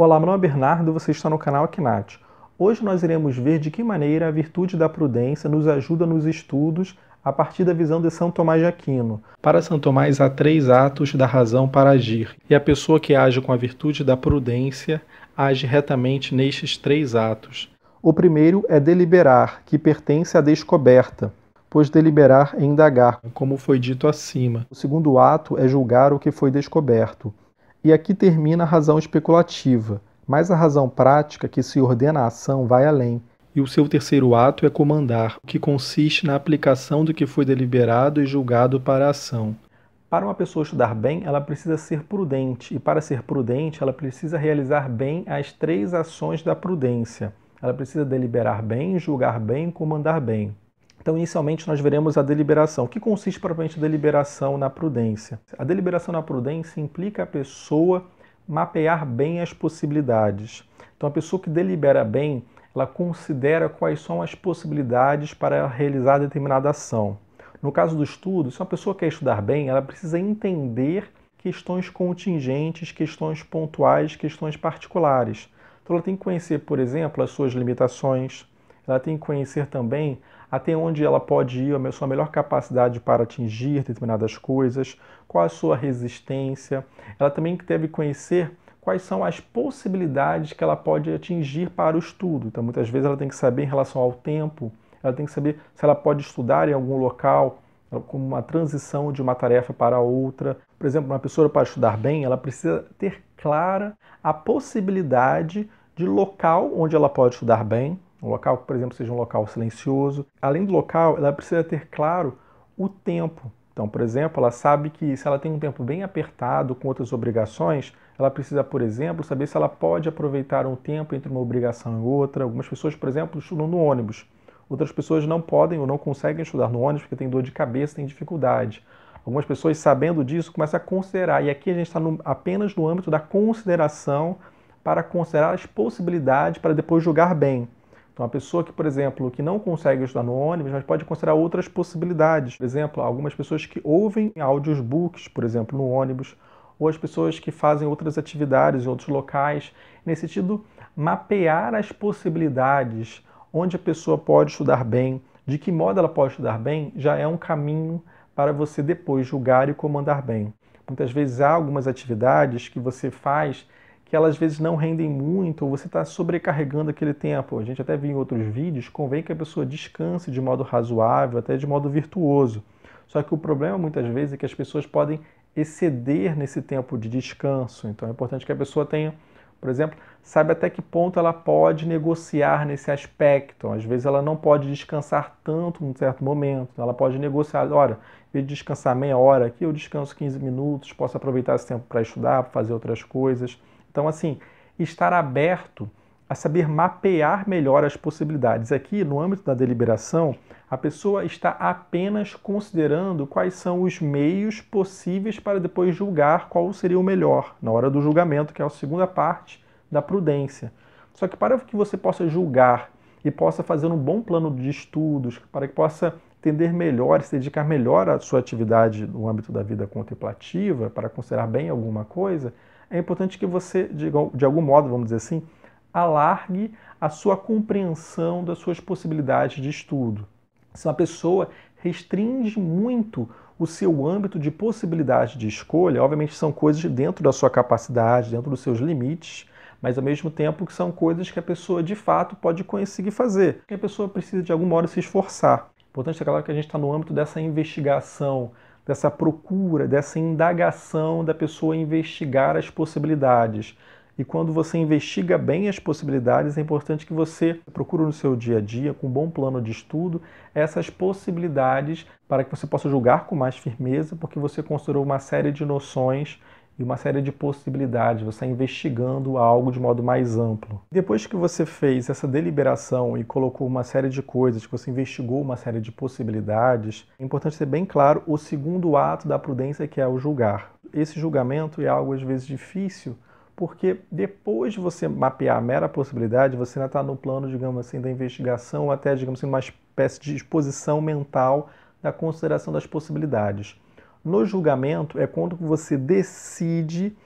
Olá, meu nome é Bernardo, você está no canal Aknat. Hoje nós iremos ver de que maneira a virtude da prudência nos ajuda nos estudos a partir da visão de São Tomás de Aquino. Para São Tomás, há três atos da razão para agir, e a pessoa que age com a virtude da prudência age retamente nestes três atos. O primeiro é deliberar, que pertence à descoberta, pois deliberar é indagar, como foi dito acima. O segundo ato é julgar o que foi descoberto. E aqui termina a razão especulativa, mas a razão prática que se ordena a ação vai além. E o seu terceiro ato é comandar, que consiste na aplicação do que foi deliberado e julgado para a ação. Para uma pessoa estudar bem, ela precisa ser prudente, e para ser prudente, ela precisa realizar bem as três ações da prudência. Ela precisa deliberar bem, julgar bem comandar bem. Então, inicialmente, nós veremos a deliberação. O que consiste propriamente a deliberação na prudência? A deliberação na prudência implica a pessoa mapear bem as possibilidades. Então, a pessoa que delibera bem, ela considera quais são as possibilidades para realizar determinada ação. No caso do estudo, se uma pessoa quer estudar bem, ela precisa entender questões contingentes, questões pontuais, questões particulares. Então, ela tem que conhecer, por exemplo, as suas limitações, ela tem que conhecer também até onde ela pode ir, a sua melhor capacidade para atingir determinadas coisas, qual a sua resistência. Ela também deve conhecer quais são as possibilidades que ela pode atingir para o estudo. Então, muitas vezes ela tem que saber em relação ao tempo, ela tem que saber se ela pode estudar em algum local, como uma transição de uma tarefa para outra. Por exemplo, uma pessoa para estudar bem, ela precisa ter clara a possibilidade de local onde ela pode estudar bem, um local que, por exemplo, seja um local silencioso. Além do local, ela precisa ter claro o tempo. Então, por exemplo, ela sabe que se ela tem um tempo bem apertado com outras obrigações, ela precisa, por exemplo, saber se ela pode aproveitar um tempo entre uma obrigação e outra. Algumas pessoas, por exemplo, estudam no ônibus. Outras pessoas não podem ou não conseguem estudar no ônibus porque tem dor de cabeça, tem dificuldade. Algumas pessoas, sabendo disso, começam a considerar, e aqui a gente está apenas no âmbito da consideração, para considerar as possibilidades para depois julgar bem. Então, a pessoa que, por exemplo, que não consegue estudar no ônibus, mas pode considerar outras possibilidades. Por exemplo, algumas pessoas que ouvem audiobooks, por exemplo, no ônibus, ou as pessoas que fazem outras atividades em outros locais. Nesse sentido, mapear as possibilidades onde a pessoa pode estudar bem, de que modo ela pode estudar bem, já é um caminho para você depois julgar e comandar bem. Muitas vezes há algumas atividades que você faz que elas às vezes não rendem muito, ou você está sobrecarregando aquele tempo. A gente até viu em outros vídeos, convém que a pessoa descanse de modo razoável, até de modo virtuoso. Só que o problema muitas vezes é que as pessoas podem exceder nesse tempo de descanso. Então é importante que a pessoa tenha, por exemplo, saiba até que ponto ela pode negociar nesse aspecto. Às vezes ela não pode descansar tanto num certo momento. Ela pode negociar, olha, em vez de descansar meia hora aqui, eu descanso 15 minutos, posso aproveitar esse tempo para estudar, para fazer outras coisas. Então, assim, estar aberto a saber mapear melhor as possibilidades. Aqui, no âmbito da deliberação, a pessoa está apenas considerando quais são os meios possíveis para depois julgar qual seria o melhor na hora do julgamento, que é a segunda parte da prudência. Só que para que você possa julgar e possa fazer um bom plano de estudos, para que possa entender melhor, se dedicar melhor à sua atividade no âmbito da vida contemplativa, para considerar bem alguma coisa, é importante que você, de algum modo, vamos dizer assim, alargue a sua compreensão das suas possibilidades de estudo. Se uma pessoa restringe muito o seu âmbito de possibilidade de escolha, obviamente são coisas dentro da sua capacidade, dentro dos seus limites, mas ao mesmo tempo que são coisas que a pessoa de fato pode conseguir fazer, que a pessoa precisa de algum modo se esforçar. Importante é claro que a gente está no âmbito dessa investigação dessa procura, dessa indagação da pessoa investigar as possibilidades. E quando você investiga bem as possibilidades, é importante que você procure no seu dia a dia, com um bom plano de estudo, essas possibilidades para que você possa julgar com mais firmeza, porque você considerou uma série de noções e uma série de possibilidades, você tá investigando algo de modo mais amplo. Depois que você fez essa deliberação e colocou uma série de coisas, que você investigou uma série de possibilidades, é importante ser bem claro o segundo ato da prudência que é o julgar. Esse julgamento é algo às vezes difícil, porque depois de você mapear a mera possibilidade, você ainda está no plano, digamos assim, da investigação, até, digamos assim, uma espécie de exposição mental da consideração das possibilidades. No julgamento é quando você decide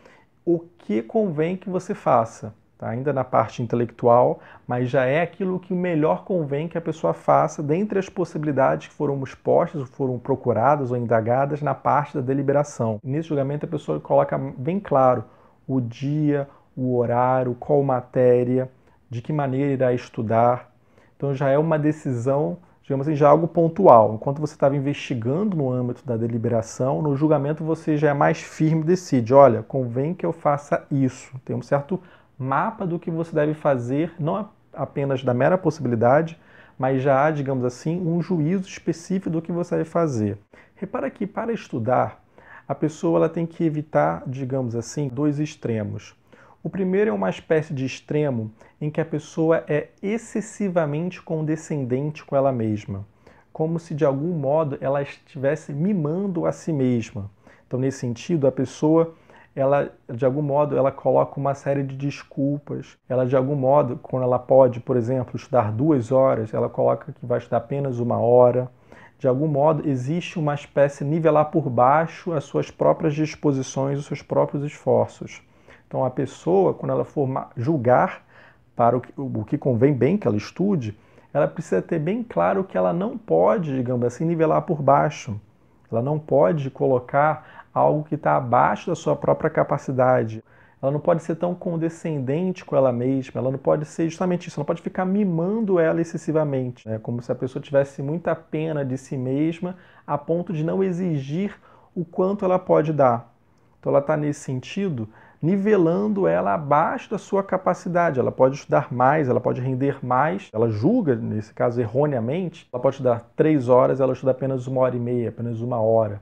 o que convém que você faça, tá? ainda na parte intelectual, mas já é aquilo que melhor convém que a pessoa faça dentre as possibilidades que foram expostas, foram procuradas ou indagadas na parte da deliberação. Nesse julgamento a pessoa coloca bem claro o dia, o horário, qual matéria, de que maneira irá estudar. Então já é uma decisão digamos assim, já algo pontual. Enquanto você estava investigando no âmbito da deliberação, no julgamento você já é mais firme e decide, olha, convém que eu faça isso. Tem um certo mapa do que você deve fazer, não apenas da mera possibilidade, mas já há, digamos assim, um juízo específico do que você deve fazer. Repara que para estudar, a pessoa ela tem que evitar, digamos assim, dois extremos o primeiro é uma espécie de extremo em que a pessoa é excessivamente condescendente com ela mesma, como se de algum modo ela estivesse mimando a si mesma. Então, nesse sentido, a pessoa ela de algum modo ela coloca uma série de desculpas. Ela de algum modo, quando ela pode, por exemplo, estudar duas horas, ela coloca que vai estudar apenas uma hora. De algum modo, existe uma espécie de nivelar por baixo as suas próprias disposições, os seus próprios esforços. Então a pessoa, quando ela for julgar para o que, o que convém bem que ela estude, ela precisa ter bem claro que ela não pode, digamos assim, nivelar por baixo. Ela não pode colocar algo que está abaixo da sua própria capacidade. Ela não pode ser tão condescendente com ela mesma, ela não pode ser justamente isso, ela não pode ficar mimando ela excessivamente. É como se a pessoa tivesse muita pena de si mesma a ponto de não exigir o quanto ela pode dar. Então ela está nesse sentido nivelando ela abaixo da sua capacidade. Ela pode estudar mais, ela pode render mais. Ela julga, nesse caso, erroneamente. Ela pode estudar três horas, ela estuda apenas uma hora e meia, apenas uma hora.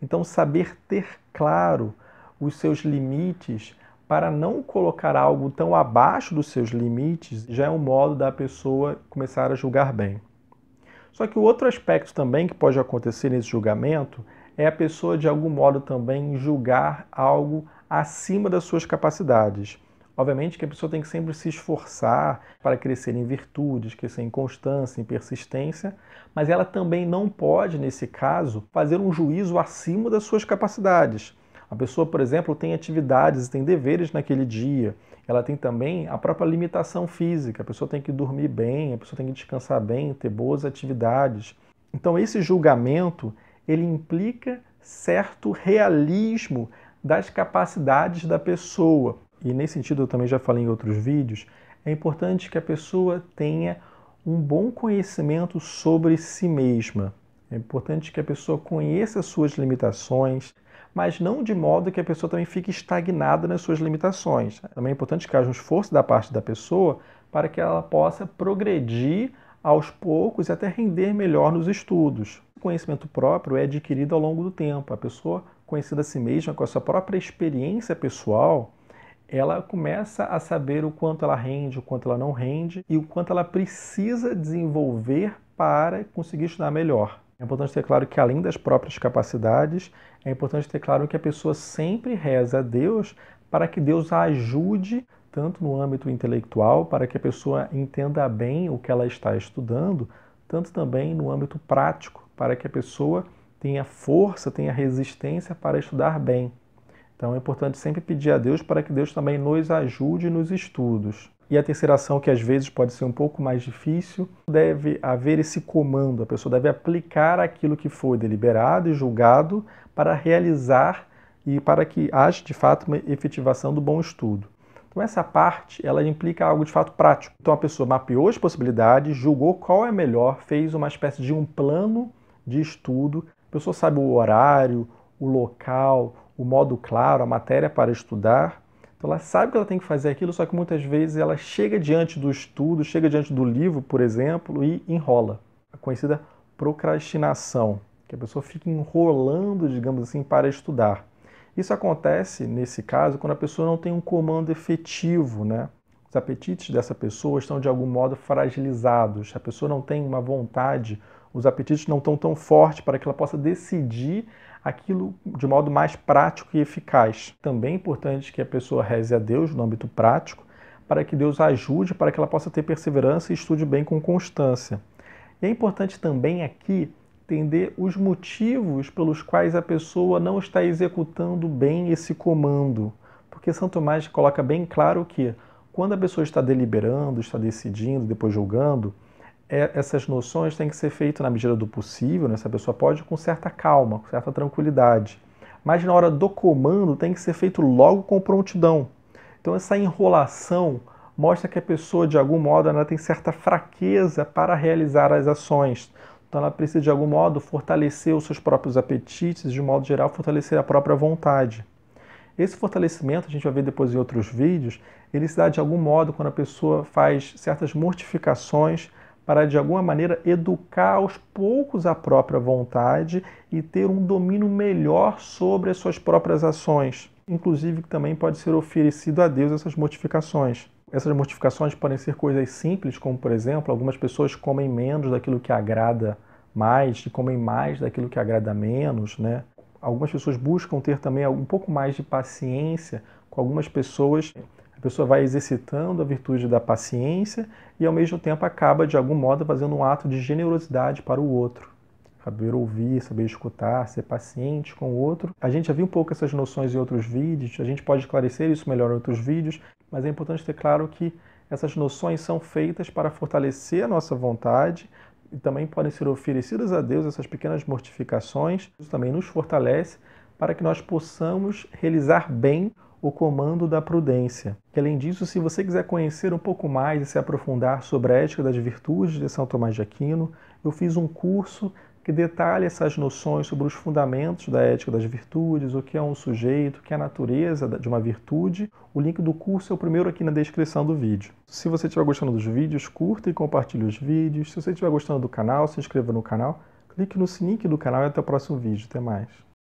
Então, saber ter claro os seus limites para não colocar algo tão abaixo dos seus limites já é um modo da pessoa começar a julgar bem. Só que o outro aspecto também que pode acontecer nesse julgamento é a pessoa de algum modo também julgar algo acima das suas capacidades. Obviamente que a pessoa tem que sempre se esforçar para crescer em virtudes, crescer em constância, em persistência, mas ela também não pode, nesse caso, fazer um juízo acima das suas capacidades. A pessoa, por exemplo, tem atividades, tem deveres naquele dia. Ela tem também a própria limitação física. A pessoa tem que dormir bem, a pessoa tem que descansar bem, ter boas atividades. Então, esse julgamento ele implica certo realismo das capacidades da pessoa. E nesse sentido eu também já falei em outros vídeos, é importante que a pessoa tenha um bom conhecimento sobre si mesma. É importante que a pessoa conheça suas limitações, mas não de modo que a pessoa também fique estagnada nas suas limitações. Também é importante que haja um esforço da parte da pessoa para que ela possa progredir aos poucos e até render melhor nos estudos. O conhecimento próprio é adquirido ao longo do tempo. A pessoa conhecendo a si mesma com a sua própria experiência pessoal, ela começa a saber o quanto ela rende, o quanto ela não rende e o quanto ela precisa desenvolver para conseguir estudar melhor. É importante ter claro que, além das próprias capacidades, é importante ter claro que a pessoa sempre reza a Deus para que Deus a ajude tanto no âmbito intelectual, para que a pessoa entenda bem o que ela está estudando, tanto também no âmbito prático, para que a pessoa tenha força, tenha resistência para estudar bem. Então é importante sempre pedir a Deus para que Deus também nos ajude nos estudos. E a terceira ação, que às vezes pode ser um pouco mais difícil, deve haver esse comando. A pessoa deve aplicar aquilo que foi deliberado e julgado para realizar e para que haja de fato uma efetivação do bom estudo. Então essa parte, ela implica algo de fato prático. Então a pessoa mapeou as possibilidades, julgou qual é melhor, fez uma espécie de um plano de estudo. A pessoa sabe o horário, o local, o modo claro, a matéria para estudar. Então ela sabe que ela tem que fazer aquilo, só que muitas vezes ela chega diante do estudo, chega diante do livro, por exemplo, e enrola. A conhecida procrastinação, que a pessoa fica enrolando, digamos assim, para estudar. Isso acontece, nesse caso, quando a pessoa não tem um comando efetivo, né? Os apetites dessa pessoa estão de algum modo fragilizados. A pessoa não tem uma vontade, os apetites não estão tão fortes para que ela possa decidir aquilo de modo mais prático e eficaz. Também é importante que a pessoa reze a Deus no âmbito prático, para que Deus ajude, para que ela possa ter perseverança e estude bem com constância. E é importante também aqui entender os motivos pelos quais a pessoa não está executando bem esse comando. Porque Santo Tomás coloca bem claro que quando a pessoa está deliberando, está decidindo, depois julgando, é, essas noções têm que ser feitas na medida do possível, né? essa pessoa pode com certa calma, com certa tranquilidade. Mas na hora do comando tem que ser feito logo com prontidão. Então essa enrolação mostra que a pessoa, de algum modo, ela tem certa fraqueza para realizar as ações. Então ela precisa, de algum modo, fortalecer os seus próprios apetites, de modo geral, fortalecer a própria vontade. Esse fortalecimento, a gente vai ver depois em outros vídeos, ele se dá de algum modo quando a pessoa faz certas mortificações para, de alguma maneira, educar aos poucos a própria vontade e ter um domínio melhor sobre as suas próprias ações. Inclusive, também pode ser oferecido a Deus essas mortificações. Essas mortificações podem ser coisas simples, como por exemplo, algumas pessoas comem menos daquilo que agrada mais e comem mais daquilo que agrada menos, né? Algumas pessoas buscam ter também um pouco mais de paciência com algumas pessoas. A pessoa vai exercitando a virtude da paciência e ao mesmo tempo acaba de algum modo fazendo um ato de generosidade para o outro. Saber ouvir, saber escutar, ser paciente com o outro. A gente já viu um pouco essas noções em outros vídeos, a gente pode esclarecer isso melhor em outros vídeos, mas é importante ter claro que essas noções são feitas para fortalecer a nossa vontade e também podem ser oferecidas a Deus essas pequenas mortificações. Isso também nos fortalece para que nós possamos realizar bem o comando da prudência. E, além disso, se você quiser conhecer um pouco mais e se aprofundar sobre a ética das virtudes de São Tomás de Aquino, eu fiz um curso que detalha essas noções sobre os fundamentos da ética das virtudes, o que é um sujeito, o que é a natureza de uma virtude. O link do curso é o primeiro aqui na descrição do vídeo. Se você estiver gostando dos vídeos, curta e compartilhe os vídeos. Se você estiver gostando do canal, se inscreva no canal, clique no sininho do canal e até o próximo vídeo. Até mais.